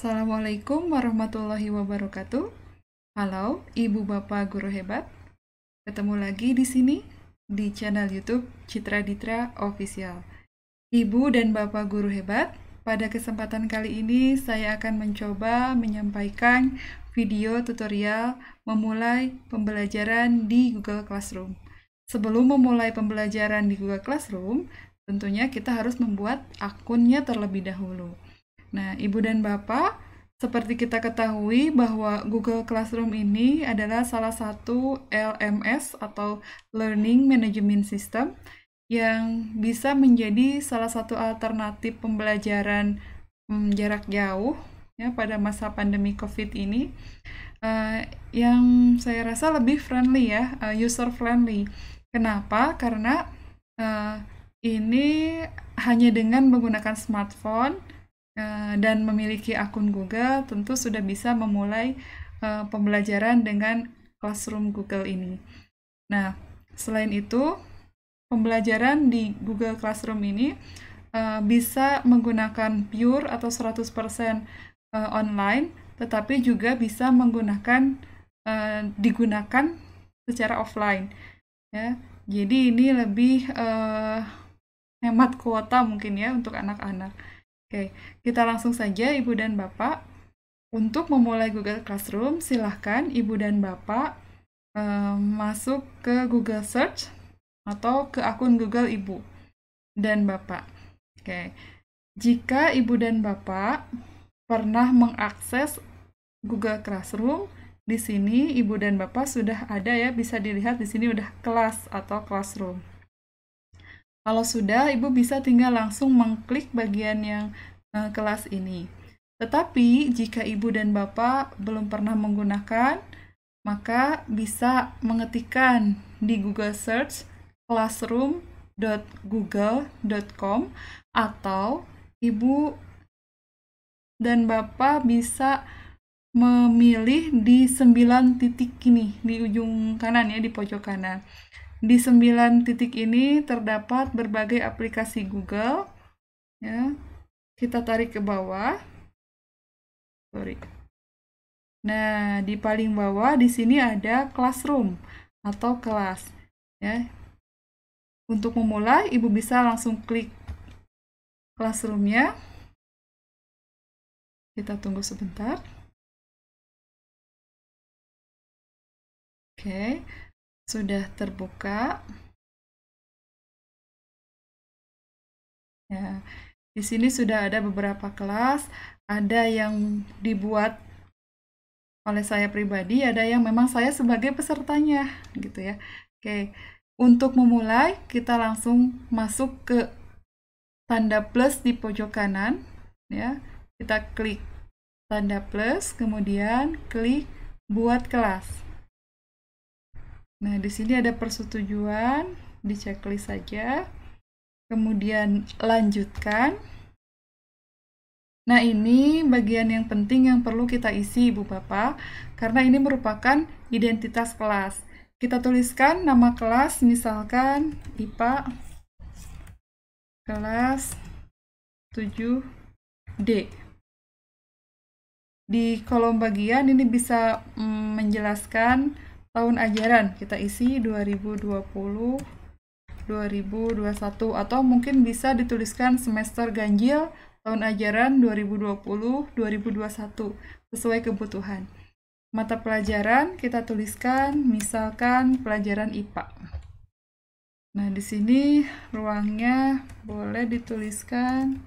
Assalamualaikum warahmatullahi wabarakatuh. Halo, Ibu Bapak Guru Hebat. Ketemu lagi di sini, di channel YouTube Citra Ditra Official. Ibu dan Bapak Guru Hebat, pada kesempatan kali ini saya akan mencoba menyampaikan video tutorial memulai pembelajaran di Google Classroom. Sebelum memulai pembelajaran di Google Classroom, tentunya kita harus membuat akunnya terlebih dahulu. Nah, Ibu dan Bapak, seperti kita ketahui bahwa Google Classroom ini adalah salah satu LMS atau Learning Management System yang bisa menjadi salah satu alternatif pembelajaran hmm, jarak jauh ya pada masa pandemi COVID ini uh, yang saya rasa lebih friendly ya, uh, user friendly. Kenapa? Karena uh, ini hanya dengan menggunakan smartphone Eh, dan memiliki akun Google, tentu sudah bisa memulai uh, pembelajaran dengan Classroom Google ini. Nah, selain itu, pembelajaran di Google Classroom ini uh, bisa menggunakan pure atau 100% uh, online, tetapi juga bisa menggunakan uh, digunakan secara offline. Ya, jadi ini lebih uh, hemat kuota mungkin ya untuk anak-anak. Oke, kita langsung saja Ibu dan Bapak. Untuk memulai Google Classroom, silahkan Ibu dan Bapak eh, masuk ke Google Search atau ke akun Google Ibu dan Bapak. Oke, jika Ibu dan Bapak pernah mengakses Google Classroom, di sini Ibu dan Bapak sudah ada ya, bisa dilihat di sini udah kelas atau classroom. Kalau sudah, Ibu bisa tinggal langsung mengklik bagian yang uh, kelas ini. Tetapi, jika Ibu dan Bapak belum pernah menggunakan, maka bisa mengetikkan di Google Search classroom.google.com atau Ibu dan Bapak bisa memilih di 9 titik ini di ujung kanan ya di pojok kanan. Di sembilan titik ini terdapat berbagai aplikasi Google. Ya. Kita tarik ke bawah. Sorry. Nah, di paling bawah di sini ada classroom atau kelas. Ya. Untuk memulai, Ibu bisa langsung klik classroomnya. Kita tunggu sebentar. Oke. Okay sudah terbuka. Ya, di sini sudah ada beberapa kelas, ada yang dibuat oleh saya pribadi, ada yang memang saya sebagai pesertanya gitu ya. Oke. Untuk memulai, kita langsung masuk ke tanda plus di pojok kanan ya. Kita klik tanda plus, kemudian klik buat kelas. Nah, di sini ada persetujuan, di checklist saja. Kemudian lanjutkan. Nah, ini bagian yang penting yang perlu kita isi, Ibu Bapak, karena ini merupakan identitas kelas. Kita tuliskan nama kelas, misalkan IPA kelas 7D. Di kolom bagian ini bisa mm, menjelaskan tahun ajaran kita isi 2020 2021 atau mungkin bisa dituliskan semester ganjil tahun ajaran 2020-2021 sesuai kebutuhan. Mata pelajaran kita tuliskan misalkan pelajaran IPA. Nah, di sini ruangnya boleh dituliskan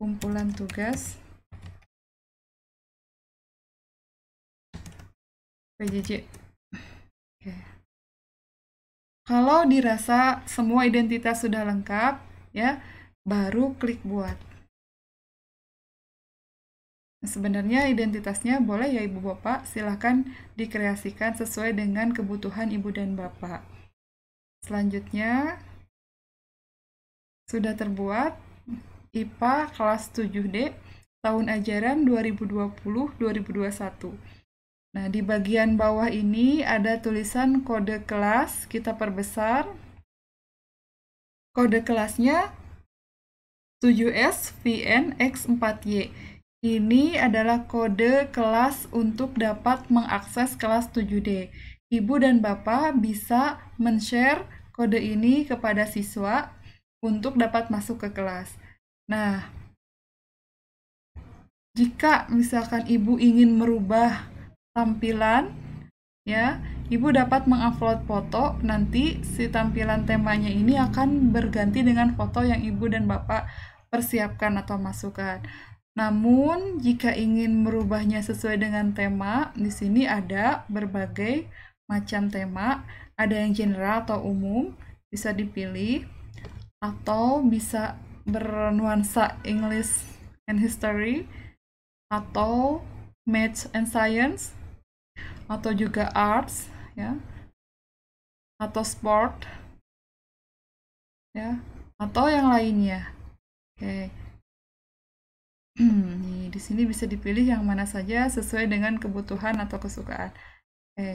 kumpulan tugas. PJJ. Kalau dirasa semua identitas sudah lengkap, ya, baru klik buat. Nah, sebenarnya identitasnya boleh ya Ibu Bapak, silahkan dikreasikan sesuai dengan kebutuhan Ibu dan Bapak. Selanjutnya, sudah terbuat IPA kelas 7D tahun ajaran 2020-2021 Nah, di bagian bawah ini ada tulisan kode kelas, kita perbesar. Kode kelasnya 7 s x VNX4Y. Ini adalah kode kelas untuk dapat mengakses kelas 7D. Ibu dan Bapak bisa men-share kode ini kepada siswa untuk dapat masuk ke kelas. Nah, jika misalkan ibu ingin merubah tampilan ya ibu dapat mengupload foto nanti si tampilan temanya ini akan berganti dengan foto yang ibu dan bapak persiapkan atau masukkan namun jika ingin merubahnya sesuai dengan tema di sini ada berbagai macam tema ada yang general atau umum bisa dipilih atau bisa bernuansa English and History atau Math and Science atau juga arts ya atau sport ya atau yang lainnya oke okay. di sini bisa dipilih yang mana saja sesuai dengan kebutuhan atau kesukaan oke okay.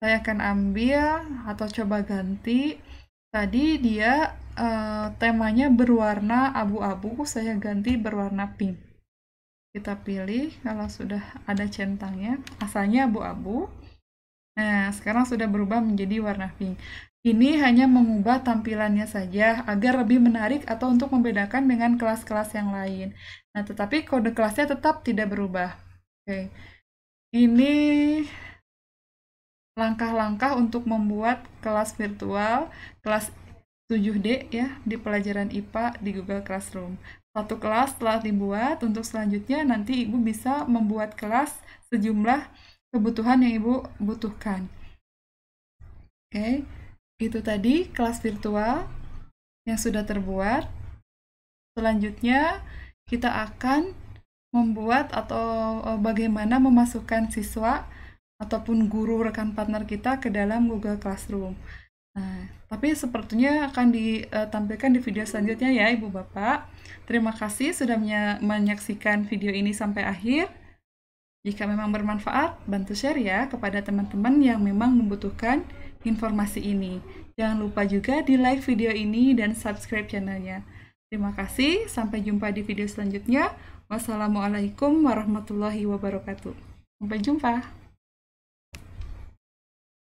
saya akan ambil atau coba ganti tadi dia uh, temanya berwarna abu-abu saya ganti berwarna pink kita pilih kalau sudah ada centangnya asalnya abu-abu nah sekarang sudah berubah menjadi warna pink ini hanya mengubah tampilannya saja agar lebih menarik atau untuk membedakan dengan kelas-kelas yang lain nah tetapi kode kelasnya tetap tidak berubah oke ini langkah-langkah untuk membuat kelas virtual kelas 7D ya di pelajaran IPA di Google Classroom satu kelas telah dibuat untuk selanjutnya nanti ibu bisa membuat kelas sejumlah kebutuhan yang ibu butuhkan oke okay. itu tadi kelas virtual yang sudah terbuat selanjutnya kita akan membuat atau eh, bagaimana memasukkan siswa ataupun guru rekan partner kita ke dalam Google Classroom Nah, tapi sepertinya akan ditampilkan di video selanjutnya ya Ibu Bapak. Terima kasih sudah menyaksikan video ini sampai akhir. Jika memang bermanfaat, bantu share ya kepada teman-teman yang memang membutuhkan informasi ini. Jangan lupa juga di like video ini dan subscribe channelnya. Terima kasih, sampai jumpa di video selanjutnya. Wassalamualaikum warahmatullahi wabarakatuh. Sampai jumpa.